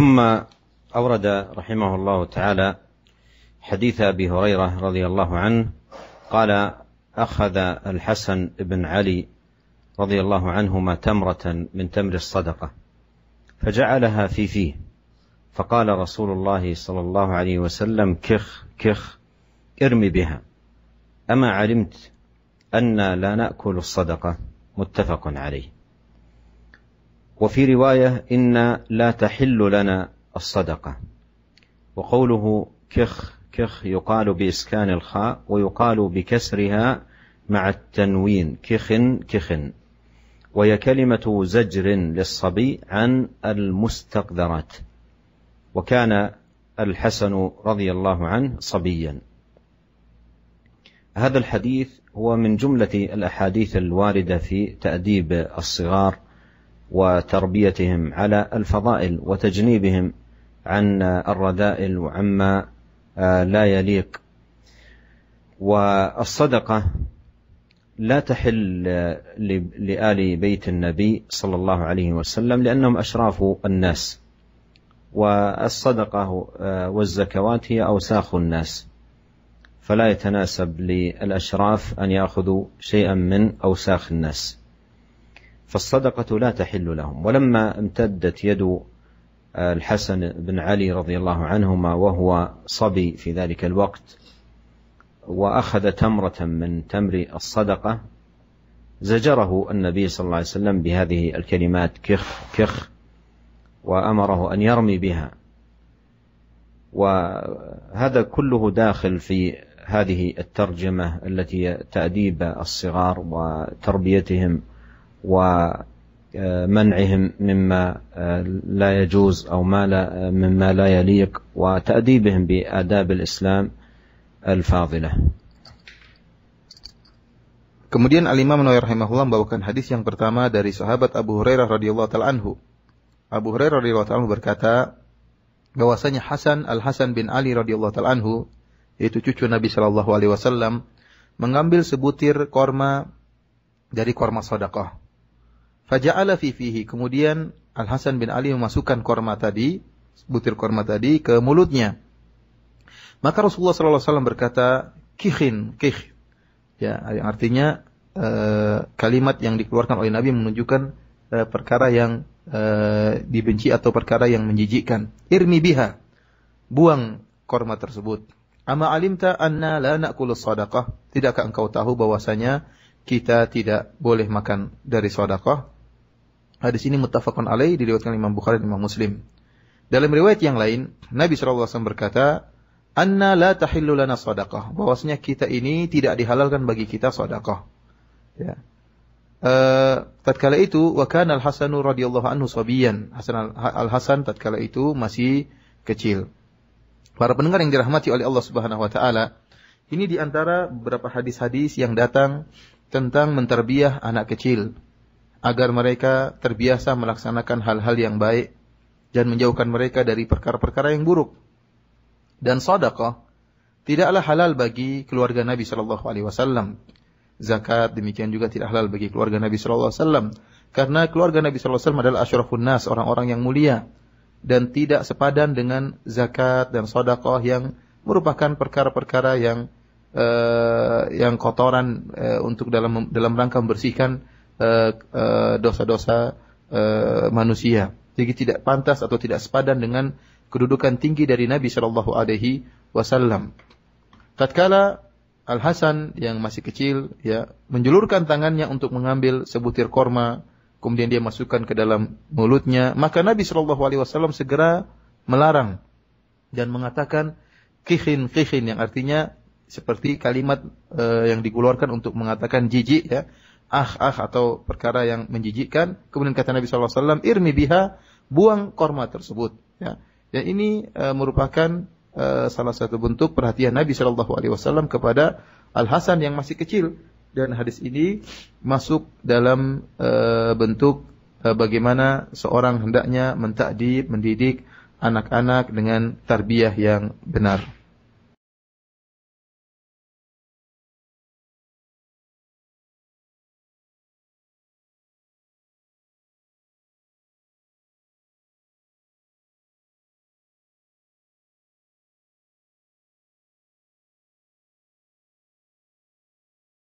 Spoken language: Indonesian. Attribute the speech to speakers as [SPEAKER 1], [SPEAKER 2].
[SPEAKER 1] ثم أورد رحمه الله تعالى حديث أبي هريرة رضي الله عنه قال أخذ الحسن بن علي رضي الله عنهما تمرة من تمر الصدقة فجعلها في فيه فقال رسول الله صلى الله عليه وسلم كخ كخ ارمي بها أما علمت أنا لا نأكل الصدقة متفق عليه وفي رواية إن لا تحل لنا الصدقة وقوله كخ كخ يقال بإسكان الخاء ويقال بكسرها مع التنوين كخ كخ وهي كلمة زجر للصبي عن المستقدرات وكان الحسن رضي الله عنه صبيا هذا الحديث هو من جملة الأحاديث الواردة في تأديب الصغار وتربيتهم على الفضائل وتجنيبهم عن الرذائل وعما آه، لا يليق والصدقه لا تحل آه، لآل بيت النبي صلى الله عليه وسلم لأنهم أشراف الناس والصدقة آه، والزكوات هي أوساخ الناس فلا يتناسب للأشراف أن يأخذوا شيئا من أوساخ الناس فالصدقة لا تحل لهم ولما امتدت يد آه، الحسن بن علي رضي الله عنهما وهو صبي في ذلك الوقت واخذ تمره من تمر الصدقه زجره النبي صلى الله عليه وسلم بهذه الكلمات كخ كخ وامره ان يرمي بها وهذا كله داخل في هذه الترجمه التي تاديب الصغار وتربيتهم ومنعهم مما لا يجوز أو ما لا مما لا يليق وتأديبهم بأداب الإسلام الفاضلة Kemudian Al-Imam Nawawi rahimahullah membawakan hadis
[SPEAKER 2] yang pertama dari sahabat Abu Hurairah radhiyallahu taala anhu. Abu Hurairah radhiyallahu taala anhu berkata bahwasanya Hasan Al-Hasan bin Ali radhiyallahu taala anhu yaitu cucu Nabi sallallahu alaihi wasallam mengambil sebutir korma dari korma sodakoh. Faja'ala fi fihi. Kemudian Al Hasan bin Ali memasukkan korma tadi, butir korma tadi ke mulutnya. Maka Rasulullah SAW berkata, kihin, kih. Ya, yang artinya e, kalimat yang dikeluarkan oleh Nabi menunjukkan e, perkara yang e, dibenci atau perkara yang menjijikkan. Irmi biha, buang korma tersebut. Ama alimta anna la na'kulu sadaqah. Tidakkah engkau tahu bahwasanya kita tidak boleh makan dari sedekah? Hadis ini muttafaqun alaih diriwayatkan Imam Bukhari dan Imam Muslim. Dalam riwayat yang lain, Nabi SAW berkata, Anna la tahillu lana sadaqah. Bahwasanya kita ini tidak dihalalkan bagi kita sadaqah. Ya. Uh, tatkala itu wakan al Hasanu radhiyallahu anhu sabiyan Hasan al Hasan tatkala itu masih kecil. Para pendengar yang dirahmati oleh Allah Subhanahu wa taala, ini di antara beberapa hadis-hadis yang datang tentang menterbiah anak kecil agar mereka terbiasa melaksanakan hal-hal yang baik dan menjauhkan mereka dari perkara-perkara yang buruk. Dan sedekah tidaklah halal bagi keluarga Nabi Shallallahu alaihi wasallam. Zakat demikian juga tidak halal bagi keluarga Nabi Shallallahu alaihi wasallam karena keluarga Nabi Shallallahu alaihi wasallam adalah asyrafun nas, orang-orang yang mulia dan tidak sepadan dengan zakat dan sedekah yang merupakan perkara-perkara yang uh, yang kotoran uh, untuk dalam dalam rangka membersihkan Eh, eh, dosa-dosa uh, uh, manusia. Jadi tidak pantas atau tidak sepadan dengan kedudukan tinggi dari Nabi Shallallahu Alaihi Wasallam. Tatkala Al Hasan yang masih kecil ya menjulurkan tangannya untuk mengambil sebutir korma, kemudian dia masukkan ke dalam mulutnya, maka Nabi Shallallahu Alaihi Wasallam segera melarang dan mengatakan kihin kihin yang artinya seperti kalimat uh, yang dikeluarkan untuk mengatakan jijik ya ah-ah atau perkara yang menjijikkan. Kemudian kata Nabi saw alaihi "Irmi biha," buang korma tersebut, ya. Dan ya, ini e, merupakan e, salah satu bentuk perhatian Nabi saw kepada Al Hasan yang masih kecil dan hadis ini masuk dalam e, bentuk e, bagaimana seorang hendaknya mentakdir mendidik
[SPEAKER 1] anak-anak dengan tarbiyah yang benar.